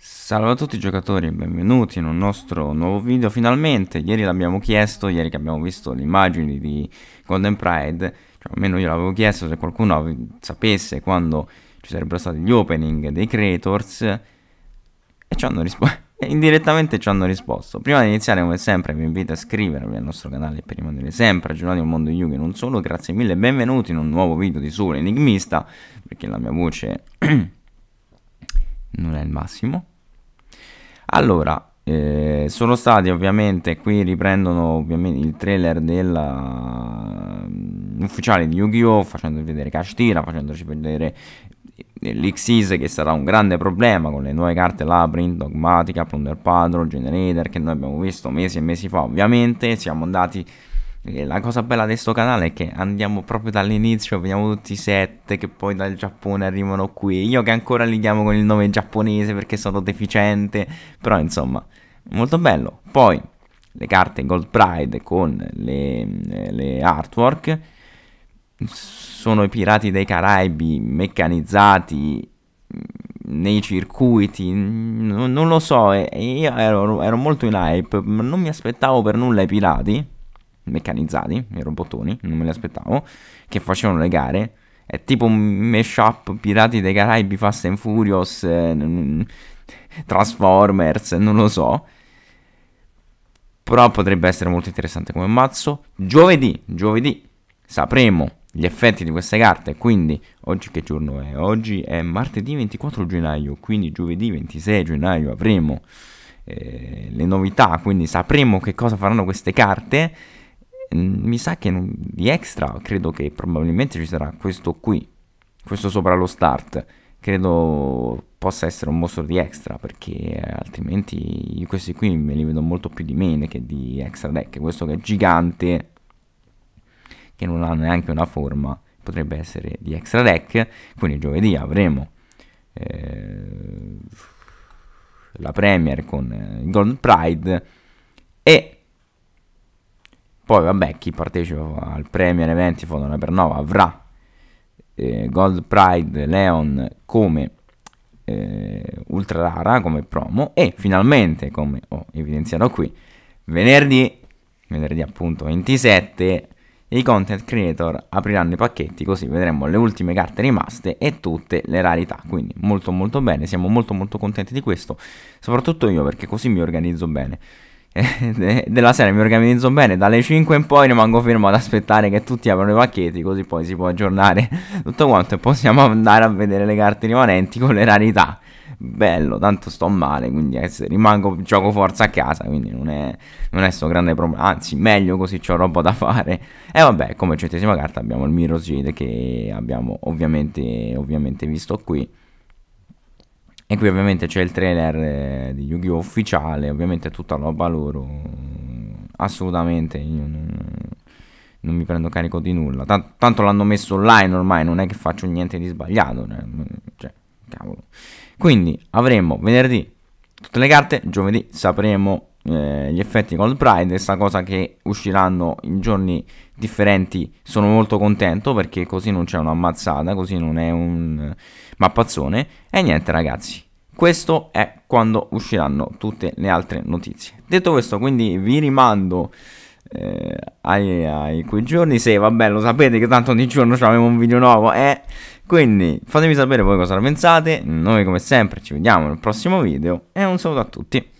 Salve a tutti i giocatori e benvenuti in un nostro nuovo video finalmente Ieri l'abbiamo chiesto, ieri che abbiamo visto le immagini di Golden Pride cioè, Almeno io l'avevo chiesto se qualcuno sapesse quando ci sarebbero stati gli opening dei creators E ci hanno risposto indirettamente ci hanno risposto. Prima di iniziare, come sempre, vi invito a iscrivervi al nostro canale per rimanere sempre aggiornati al mondo di Yugi non solo. Grazie mille e benvenuti in un nuovo video di Sole Enigmista, perché la mia voce non è il massimo. Allora, eh, sono stati ovviamente, qui riprendono ovviamente il trailer dell'ufficiale mm, uh, di Yu-Gi-Oh! facendoci vedere Kashtira, facendoci vedere l'Xyz che sarà un grande problema con le nuove carte Labyrinth, Dogmatica, Plunder Padro, Generator che noi abbiamo visto mesi e mesi fa ovviamente, siamo andati eh, la cosa bella di questo canale è che andiamo proprio dall'inizio, vediamo tutti i set che poi dal Giappone arrivano qui. Io che ancora li chiamo con il nome giapponese perché sono deficiente, però insomma, molto bello. Poi le carte Gold Pride con le, eh, le artwork sono i pirati dei Caraibi meccanizzati mm, nei circuiti, mm, non lo so, eh, io ero, ero molto in hype, non mi aspettavo per nulla i pirati meccanizzati, i robotoni, non me li aspettavo, che facevano le gare. È tipo un mashup Pirati dei Caraibi, Fast and Furious, eh, Transformers, non lo so. Però potrebbe essere molto interessante come mazzo. Giovedì, giovedì sapremo gli effetti di queste carte. Quindi, oggi che giorno è? Oggi è martedì 24 gennaio, quindi giovedì 26 gennaio avremo eh, le novità, quindi sapremo che cosa faranno queste carte mi sa che non, di extra credo che probabilmente ci sarà questo qui, questo sopra lo start, credo possa essere un mostro di extra perché altrimenti questi qui me li vedo molto più di mene che di extra deck, questo che è gigante che non ha neanche una forma potrebbe essere di extra deck, quindi giovedì avremo eh, la Premier con eh, il Golden Pride e poi vabbè, chi partecipa al Premier Eventi Fotona Pernova avrà eh, Gold Pride Leon come eh, ultra rara, come promo e finalmente, come ho evidenziato qui, venerdì, venerdì appunto 27, i content creator apriranno i pacchetti così vedremo le ultime carte rimaste e tutte le rarità quindi molto molto bene siamo molto molto contenti di questo soprattutto io perché così mi organizzo bene eh, eh, della sera mi organizzo bene dalle 5 in poi rimango fermo ad aspettare che tutti aprono i pacchetti così poi si può aggiornare tutto quanto e possiamo andare a vedere le carte rimanenti con le rarità bello tanto sto male quindi eh, rimango gioco forza a casa quindi non è non è sto grande problema anzi meglio così c'ho roba da fare e vabbè come centesima carta abbiamo il Mirror's Jade che abbiamo ovviamente, ovviamente visto qui e qui ovviamente c'è il trailer eh, di Yu-Gi-Oh! ufficiale, ovviamente tutta roba loro. Assolutamente io non, non mi prendo carico di nulla. Tant- tanto l'hanno messo online ormai, non è che faccio niente di sbagliato. Cioè, cioè cavolo. Quindi avremo venerdì tutte le carte, giovedì sapremo eh, gli effetti cold pride, questa cosa che usciranno in giorni differenti, sono molto contento perché così non c'è un'ammazzata, così non è un mappazzone. E niente ragazzi, questo è quando usciranno tutte le altre notizie. Detto questo, quindi vi rimando eh, ai, ai, quei giorni. Se vabbè, lo sapete che tanto ogni giorno avevo un video nuovo. Eh? Quindi fatemi sapere voi cosa ne pensate. Noi come sempre ci vediamo nel prossimo video. E un saluto a tutti.